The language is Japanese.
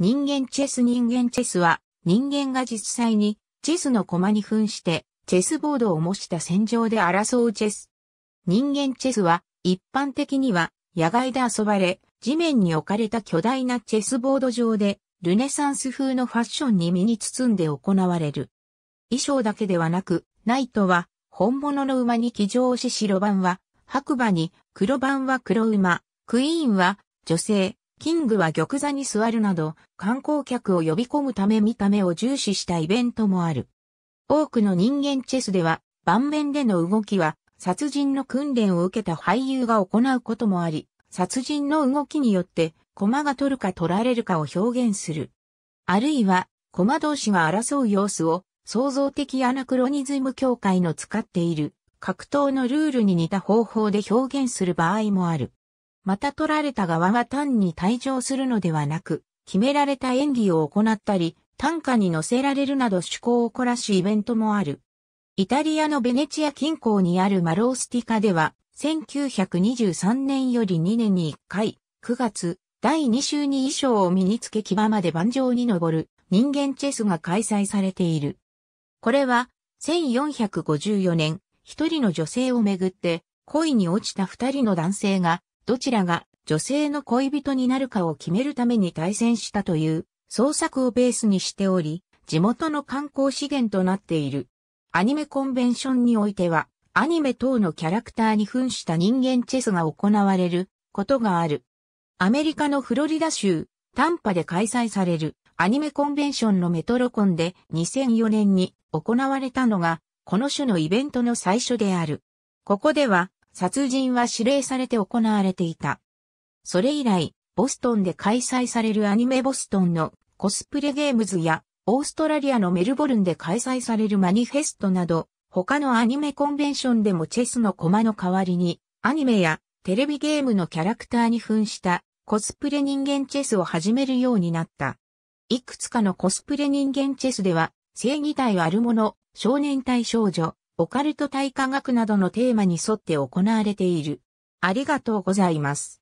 人間チェス人間チェスは、人間が実際にチェスの駒に噴して、チェスボードを模した戦場で争うチェス。人間チェスは、一般的には、野外で遊ばれ、地面に置かれた巨大なチェスボード上で、ルネサンス風のファッションに身に包んで行われる。衣装だけではなく、ナイトは、本物の馬に騎乗し白番は、白馬に、黒番は黒馬、クイーンは、女性、キングは玉座に座るなど、観光客を呼び込むため見た目を重視したイベントもある。多くの人間チェスでは、盤面での動きは、殺人の訓練を受けた俳優が行うこともあり、殺人の動きによって、駒が取るか取られるかを表現する。あるいは、駒同士が争う様子を、創造的アナクロニズム協会の使っている、格闘のルールに似た方法で表現する場合もある。また取られた側は単に退場するのではなく、決められた演技を行ったり、短歌に乗せられるなど趣向を凝らしイベントもある。イタリアのベネチア近郊にあるマロースティカでは、1923年より2年に1回、9月、第2週に衣装を身につけ牙まで盤上に登る人間チェスが開催されている。これは、1454年、一人の女性をめぐって、恋に落ちた二人の男性が、どちらが女性の恋人になるかを決めるために対戦したという創作をベースにしており、地元の観光資源となっている。アニメコンベンションにおいては、アニメ等のキャラクターに扮した人間チェスが行われることがある。アメリカのフロリダ州、タンパで開催されるアニメコンベンションのメトロコンで2004年に行われたのが、この種のイベントの最初である。ここでは、殺人は指令されて行われていた。それ以来、ボストンで開催されるアニメボストンのコスプレゲームズや、オーストラリアのメルボルンで開催されるマニフェストなど、他のアニメコンベンションでもチェスの駒の代わりに、アニメやテレビゲームのキャラクターに扮したコスプレ人間チェスを始めるようになった。いくつかのコスプレ人間チェスでは、正義体悪者、少年対少女、オカルト対科学などのテーマに沿って行われている。ありがとうございます。